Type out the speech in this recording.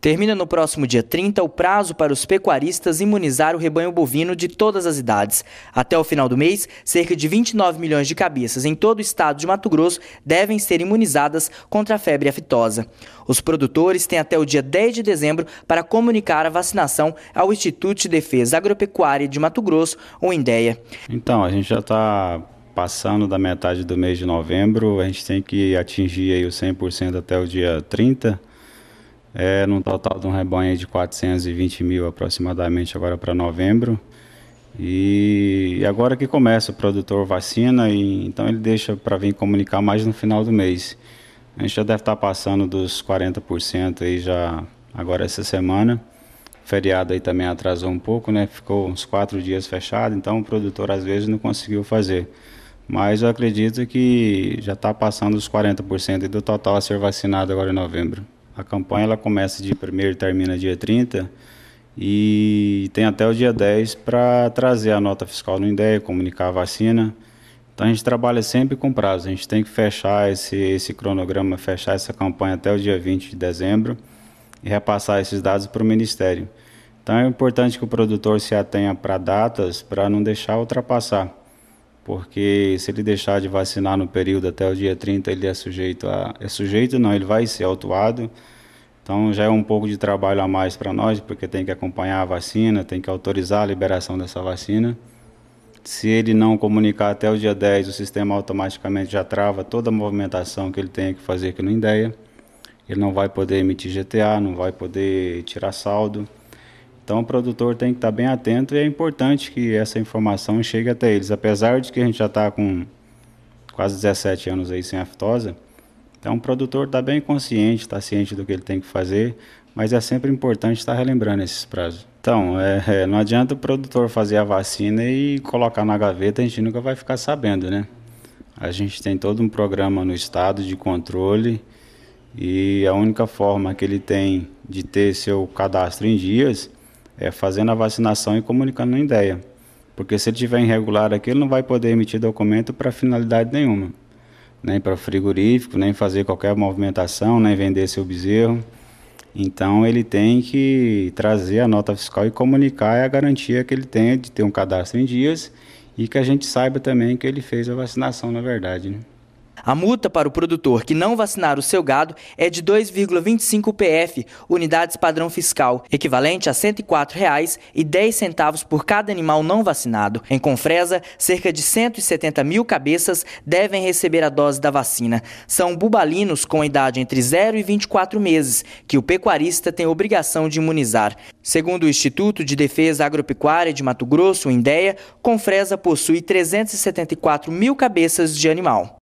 Termina no próximo dia 30 o prazo para os pecuaristas imunizar o rebanho bovino de todas as idades. Até o final do mês, cerca de 29 milhões de cabeças em todo o estado de Mato Grosso devem ser imunizadas contra a febre aftosa. Os produtores têm até o dia 10 de dezembro para comunicar a vacinação ao Instituto de Defesa Agropecuária de Mato Grosso, o INDEA. Então, a gente já está passando da metade do mês de novembro, a gente tem que atingir aí o 100% até o dia 30 é, num total de um rebanho de 420 mil aproximadamente agora para novembro. E agora que começa, o produtor vacina, e, então ele deixa para vir comunicar mais no final do mês. A gente já deve estar tá passando dos 40% aí já agora essa semana. O feriado aí também atrasou um pouco, né? Ficou uns quatro dias fechado, então o produtor às vezes não conseguiu fazer. Mas eu acredito que já está passando os 40% do total a ser vacinado agora em novembro. A campanha ela começa de 1 e termina dia 30 e tem até o dia 10 para trazer a nota fiscal no INDEA, comunicar a vacina. Então a gente trabalha sempre com prazo, a gente tem que fechar esse, esse cronograma, fechar essa campanha até o dia 20 de dezembro e repassar esses dados para o Ministério. Então é importante que o produtor se atenha para datas para não deixar ultrapassar porque se ele deixar de vacinar no período até o dia 30, ele é sujeito a. É sujeito, não, ele vai ser autuado. Então já é um pouco de trabalho a mais para nós, porque tem que acompanhar a vacina, tem que autorizar a liberação dessa vacina. Se ele não comunicar até o dia 10, o sistema automaticamente já trava toda a movimentação que ele tem que fazer aqui no INDEA. Ele não vai poder emitir GTA, não vai poder tirar saldo. Então o produtor tem que estar bem atento e é importante que essa informação chegue até eles. Apesar de que a gente já está com quase 17 anos aí sem aftosa, então o produtor está bem consciente, está ciente do que ele tem que fazer, mas é sempre importante estar relembrando esses prazos. Então, é, é, não adianta o produtor fazer a vacina e colocar na gaveta, a gente nunca vai ficar sabendo, né? A gente tem todo um programa no estado de controle e a única forma que ele tem de ter seu cadastro em dias é, fazendo a vacinação e comunicando a ideia. Porque se ele estiver irregular aqui, ele não vai poder emitir documento para finalidade nenhuma. Nem para frigorífico, nem fazer qualquer movimentação, nem vender seu bezerro. Então ele tem que trazer a nota fiscal e comunicar a garantia que ele tem de ter um cadastro em dias e que a gente saiba também que ele fez a vacinação, na verdade. Né? A multa para o produtor que não vacinar o seu gado é de 2,25 PF, unidades padrão fiscal, equivalente a R$ 104,10 por cada animal não vacinado. Em Confresa, cerca de 170 mil cabeças devem receber a dose da vacina. São bubalinos com idade entre 0 e 24 meses, que o pecuarista tem obrigação de imunizar. Segundo o Instituto de Defesa Agropecuária de Mato Grosso, o INDEA, Confresa possui 374 mil cabeças de animal.